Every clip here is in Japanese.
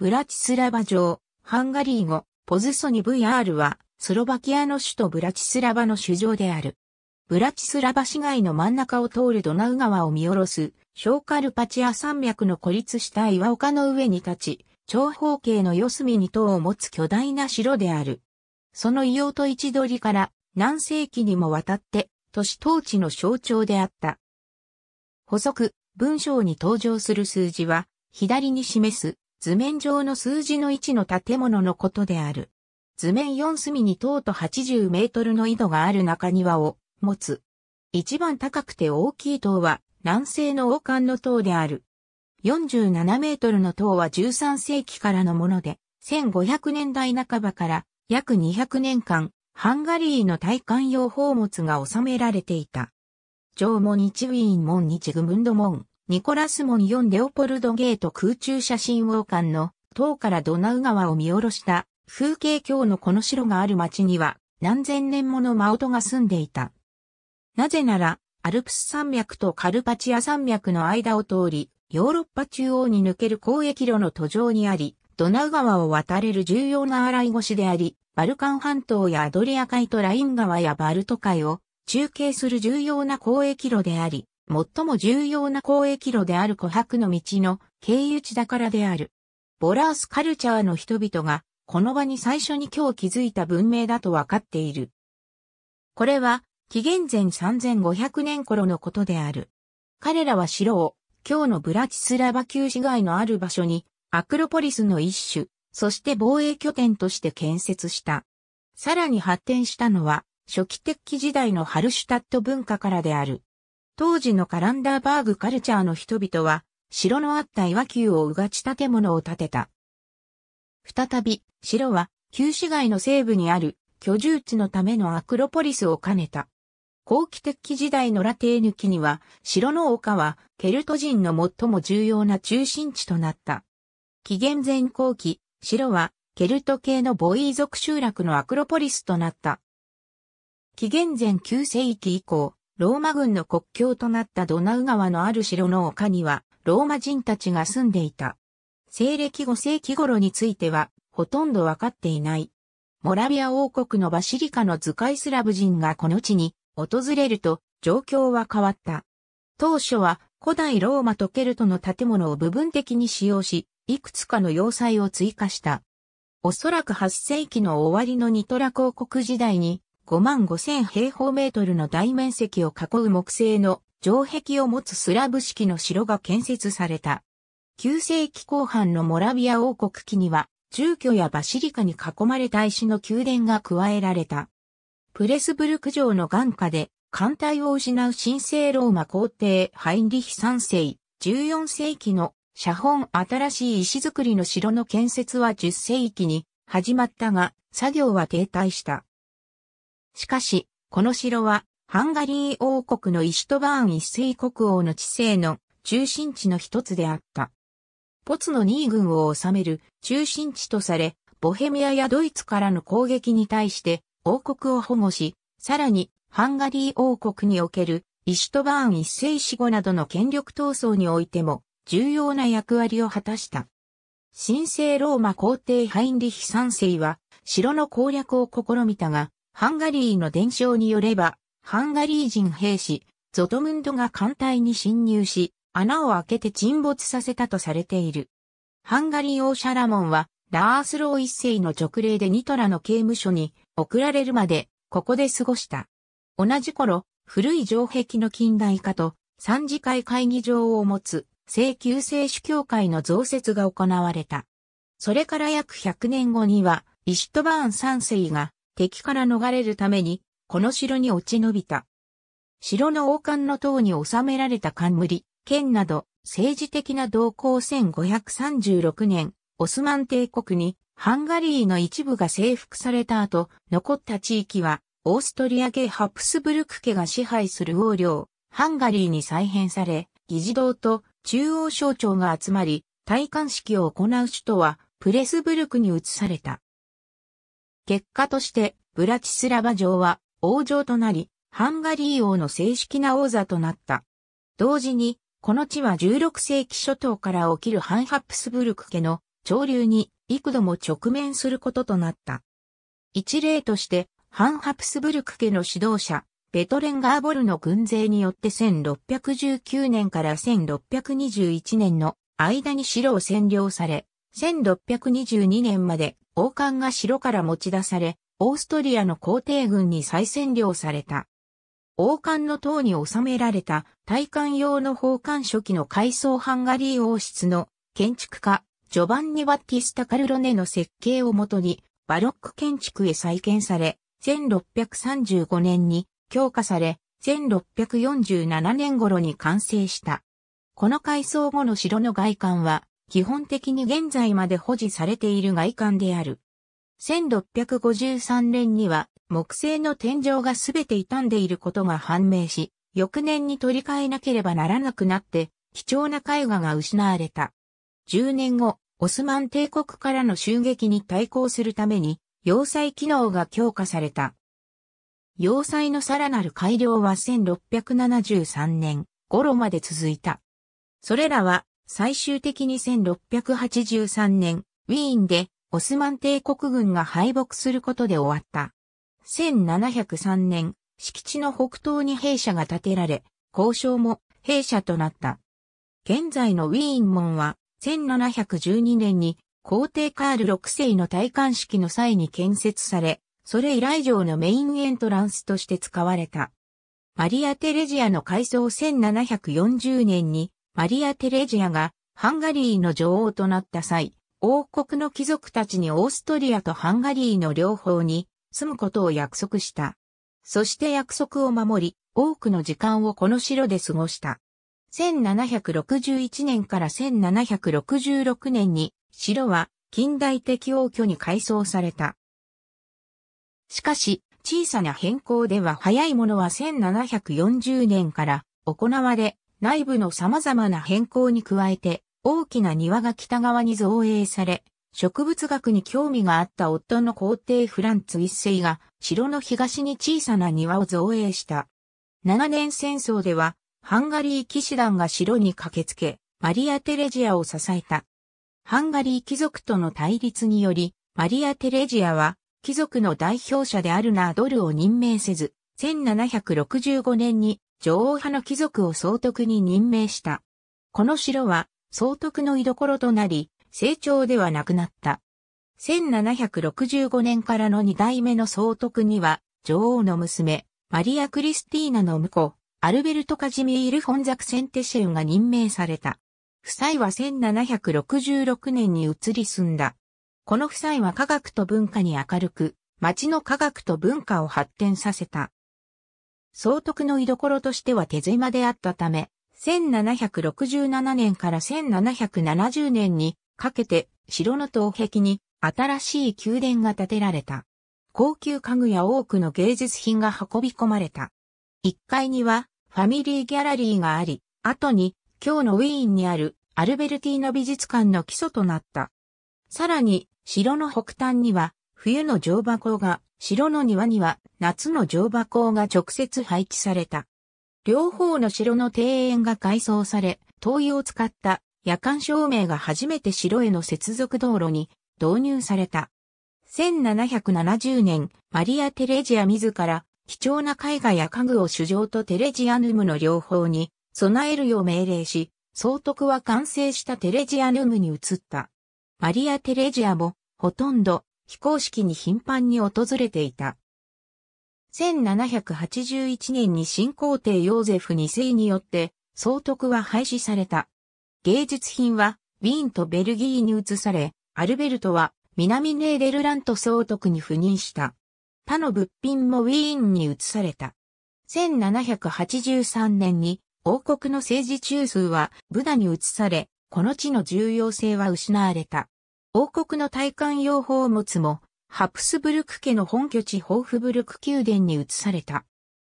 ブラチスラバ城、ハンガリー語、ポズソニ VR は、スロバキアの首都ブラチスラバの首城である。ブラチスラバ市街の真ん中を通るドナウ川を見下ろす、ショーカルパチア山脈の孤立した岩丘の上に立ち、長方形の四隅に塔を持つ巨大な城である。その異様と位置取りから何世紀にもわたって都市統治の象徴であった。補足、文章に登場する数字は左に示す図面上の数字の位置の建物のことである。図面4隅に塔と80メートルの井戸がある中庭を持つ。一番高くて大きい塔は南西の王冠の塔である。47メートルの塔は13世紀からのもので、1500年代半ばから約200年間、ハンガリーの大観用宝物が収められていた。縄文日ウィーン門日グムンド門。ニコラスン4レオポルドゲート空中写真王館の塔からドナウ川を見下ろした風景鏡のこの城がある町には何千年ものマオトが住んでいた。なぜなら、アルプス山脈とカルパチア山脈の間を通り、ヨーロッパ中央に抜ける交易路の途上にあり、ドナウ川を渡れる重要な洗い越しであり、バルカン半島やアドリア海とライン川やバルト海を中継する重要な交易路であり、最も重要な交易路である琥珀の道の経由地だからである。ボラースカルチャーの人々が、この場に最初に今日築いた文明だとわかっている。これは、紀元前3500年頃のことである。彼らは城を、今日のブラチスラバ旧市街のある場所に、アクロポリスの一種、そして防衛拠点として建設した。さらに発展したのは、初期鉄器時代のハルシュタット文化からである。当時のカランダーバーグカルチャーの人々は、城のあった岩球をうがち建物を建てた。再び、城は、旧市街の西部にある居住地のためのアクロポリスを兼ねた。後期的時代のラテーヌ期には、城の丘は、ケルト人の最も重要な中心地となった。紀元前後期、城は、ケルト系のボイー族集落のアクロポリスとなった。紀元前9世紀以降、ローマ軍の国境となったドナウ川のある城の丘には、ローマ人たちが住んでいた。西暦5世紀頃については、ほとんどわかっていない。モラビア王国のバシリカの図解スラブ人がこの地に訪れると状況は変わった。当初は古代ローマとケルトの建物を部分的に使用し、いくつかの要塞を追加した。おそらく8世紀の終わりのニトラ公国時代に5万5千平方メートルの大面積を囲う木製の城壁を持つスラブ式の城が建設された。9世紀後半のモラビア王国期には、住居やバシリカに囲まれた石の宮殿が加えられた。プレスブルク城の眼下で、艦隊を失う神聖ローマ皇帝ハインリヒ三世、14世紀の写本新しい石造りの城の建設は10世紀に始まったが、作業は停滞した。しかし、この城は、ハンガリー王国のイシュトバーン一世国王の治世の中心地の一つであった。ポツの2位軍を治める中心地とされ、ボヘミアやドイツからの攻撃に対して王国を保護し、さらにハンガリー王国におけるイシュトバーン一世死後などの権力闘争においても重要な役割を果たした。神聖ローマ皇帝ハインリヒ三世は城の攻略を試みたが、ハンガリーの伝承によれば、ハンガリー人兵士、ゾトムンドが艦隊に侵入し、穴を開けて沈没させたとされている。ハンガリー王シャラモンは、ラースロー一世の直令でニトラの刑務所に送られるまで、ここで過ごした。同じ頃、古い城壁の近代化と、三次会会議場を持つ、請求聖主教会の増設が行われた。それから約100年後には、イシュトバーン三世が敵から逃れるために、この城に落ち延びた。城の王冠の塔に収められた冠、剣など、政治的な動向1536年、オスマン帝国に、ハンガリーの一部が征服された後、残った地域は、オーストリア系ハプスブルク家が支配する王領、ハンガリーに再編され、議事堂と中央省庁が集まり、戴冠式を行う首都は、プレスブルクに移された。結果として、ブラチスラバ城は王城となり、ハンガリー王の正式な王座となった。同時に、この地は16世紀初頭から起きるハンハプスブルク家の潮流に幾度も直面することとなった。一例として、ハンハプスブルク家の指導者、ベトレンガーボルの軍勢によって1619年から1621年の間に城を占領され、1622年まで王冠が城から持ち出され、オーストリアの皇帝軍に再占領された。王冠の塔に収められた体感用の宝冠初期の階層ハンガリー王室の建築家、ジョバンニ・バッティスタ・カルロネの設計をもとに、バロック建築へ再建され、1635年に強化され、1647年頃に完成した。この改装後の城の外観は、基本的に現在まで保持されている外観である。1653年には木製の天井がすべて傷んでいることが判明し、翌年に取り替えなければならなくなって、貴重な絵画が失われた。10年後、オスマン帝国からの襲撃に対抗するために、要塞機能が強化された。要塞のさらなる改良は1673年頃まで続いた。それらは最終的に1683年、ウィーンでオスマン帝国軍が敗北することで終わった。1703年、敷地の北東に兵舎が建てられ、交渉も兵舎となった。現在のウィーン門は、1712年に皇帝カール6世の戴冠式の際に建設され、それ以来上のメインエントランスとして使われた。マリア・テレジアの改装1740年にマリア・テレジアがハンガリーの女王となった際、王国の貴族たちにオーストリアとハンガリーの両方に住むことを約束した。そして約束を守り、多くの時間をこの城で過ごした。1761年から1766年に城は近代的王居に改装された。しかし、小さな変更では早いものは1740年から行われ、内部の様々な変更に加えて、大きな庭が北側に造営され、植物学に興味があった夫の皇帝フランツ一世が、城の東に小さな庭を造営した。長年戦争では、ハンガリー騎士団が城に駆けつけ、マリア・テレジアを支えた。ハンガリー貴族との対立により、マリア・テレジアは、貴族の代表者であるナードルを任命せず、1765年に女王派の貴族を総督に任命した。この城は総督の居所となり、成長ではなくなった。1765年からの二代目の総督には、女王の娘、マリア・クリスティーナの婿、アルベルト・カジミール・フォンザクセンテシェウが任命された。夫妻は1766年に移り住んだ。この夫妻は科学と文化に明るく、町の科学と文化を発展させた。総督の居所としては手狭であったため、1767年から1770年にかけて城の東壁に新しい宮殿が建てられた。高級家具や多くの芸術品が運び込まれた。1階にはファミリーギャラリーがあり、後に今日のウィーンにあるアルベルティーノ美術館の基礎となった。さらに城の北端には冬の乗馬校が、城の庭には夏の乗馬校が直接配置された。両方の城の庭園が改装され、灯油を使った夜間照明が初めて城への接続道路に導入された。1770年、マリア・テレジア自ら貴重な絵画や家具を主上とテレジアヌムの両方に備えるよう命令し、総督は完成したテレジアヌムに移った。マリア・テレジアもほとんど非公式に頻繁に訪れていた。1781年に新皇帝ヨーゼフ2世によって、総督は廃止された。芸術品は、ウィーンとベルギーに移され、アルベルトは、南ネーデルラント総督に赴任した。他の物品もウィーンに移された。1783年に、王国の政治中枢はブダに移され、この地の重要性は失われた。王国の大官用宝物も、ハプスブルク家の本拠地ホーフブルク宮殿に移された。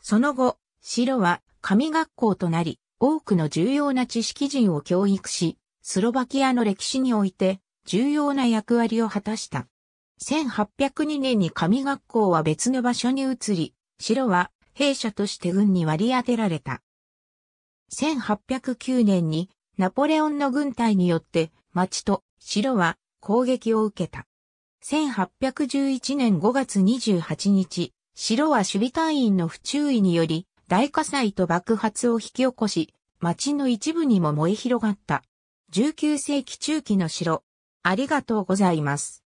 その後、城は神学校となり、多くの重要な知識人を教育し、スロバキアの歴史において重要な役割を果たした。1802年に神学校は別の場所に移り、城は弊社として軍に割り当てられた。1809年にナポレオンの軍隊によって町と城は攻撃を受けた。1811年5月28日、城は守備隊員の不注意により、大火災と爆発を引き起こし、町の一部にも燃え広がった。19世紀中期の城。ありがとうございます。